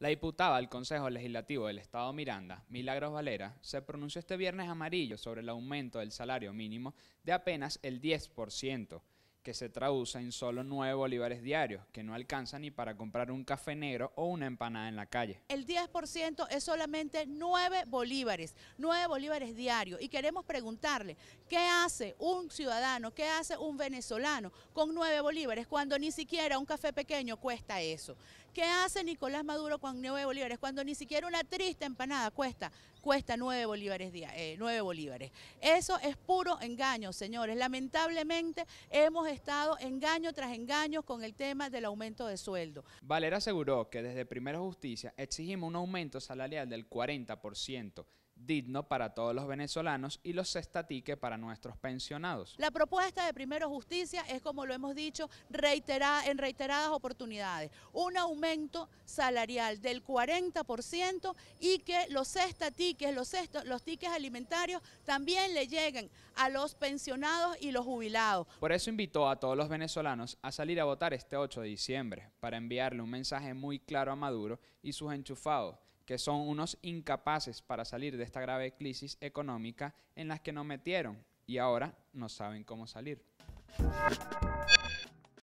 La diputada del Consejo Legislativo del Estado Miranda, Milagros Valera, se pronunció este viernes amarillo sobre el aumento del salario mínimo de apenas el 10%, que se traduce en solo 9 bolívares diarios, que no alcanza ni para comprar un café negro o una empanada en la calle. El 10% es solamente 9 bolívares, 9 bolívares diarios. Y queremos preguntarle, ¿qué hace un ciudadano, qué hace un venezolano con 9 bolívares cuando ni siquiera un café pequeño cuesta eso? ¿Qué hace Nicolás Maduro con 9 bolívares? Cuando ni siquiera una triste empanada cuesta, cuesta 9 bolívares, 9 eh, bolívares. Eso es puro engaño, señores. Lamentablemente hemos estado engaño tras engaño con el tema del aumento de sueldo. Valera aseguró que desde Primera Justicia exigimos un aumento salarial del 40% digno para todos los venezolanos y los estatique para nuestros pensionados. La propuesta de Primero Justicia es, como lo hemos dicho, en reiteradas oportunidades, un aumento salarial del 40% y que los estatiques, los, los tiques alimentarios también le lleguen a los pensionados y los jubilados. Por eso invitó a todos los venezolanos a salir a votar este 8 de diciembre para enviarle un mensaje muy claro a Maduro y sus enchufados que son unos incapaces para salir de esta grave crisis económica en la que nos metieron y ahora no saben cómo salir.